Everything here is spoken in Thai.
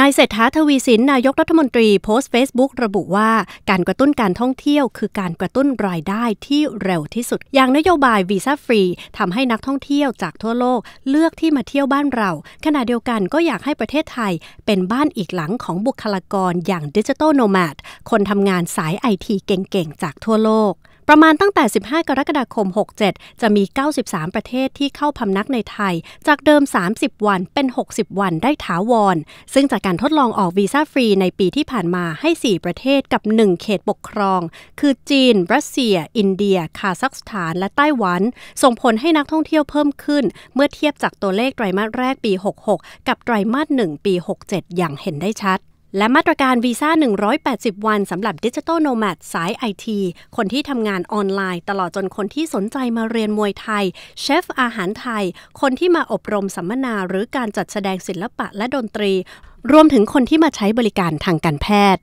นายเศรษฐาทวีสินนายกรัฐมนตรีโพสต์ Facebook ระบุว่า การกระตุ้นการท่องเที่ยวคือการกระตุ้นรายได้ที่เร็วที่สุด อย่างนโยบายวีซ่าฟรีทำให้นักท่องเที่ยวจากทั่วโลกเลือกที่มาเที่ยวบ้านเรา ขณะเดียวกันก็อยากให้ประเทศไทยเป็นบ้านอีกหลังของบุคลากรอย่างดิจิทัลโนมัดคนทำงานสายไอทีเก่งๆ จากทั่วโลกประมาณตั้งแต่ 15 กรกฎาคม 67 จะมี 93 ประเทศที่เข้าพำนักในไทย จากเดิม 30 วันเป็น 60 วันได้ถาวร ซึ่งจากการทดลองออกวีซ่าฟรีในปีที่ผ่านมาให้ 4 ประเทศกับ 1 เขตปกครอง คือจีน รัสเซีย อินเดีย คาซัคสถาน และไต้หวัน ส่งผลให้นักท่องเที่ยวเพิ่มขึ้น เมื่อเทียบจากตัวเลขไตรมาสแรกปี 66 กับไตรมาส 1 ปี 67 อย่างเห็นได้ชัดและมาตรการวีซ่า 180 วัน สำหรับดิจิทัลโนแมดสายไอที คนที่ทำงานออนไลน์ ตลอดจนคนที่สนใจมาเรียนมวยไทย เชฟอาหารไทย คนที่มาอบรมสัมมนาหรือการจัดแสดงศิลปะและดนตรี รวมถึงคนที่มาใช้บริการทางการแพทย์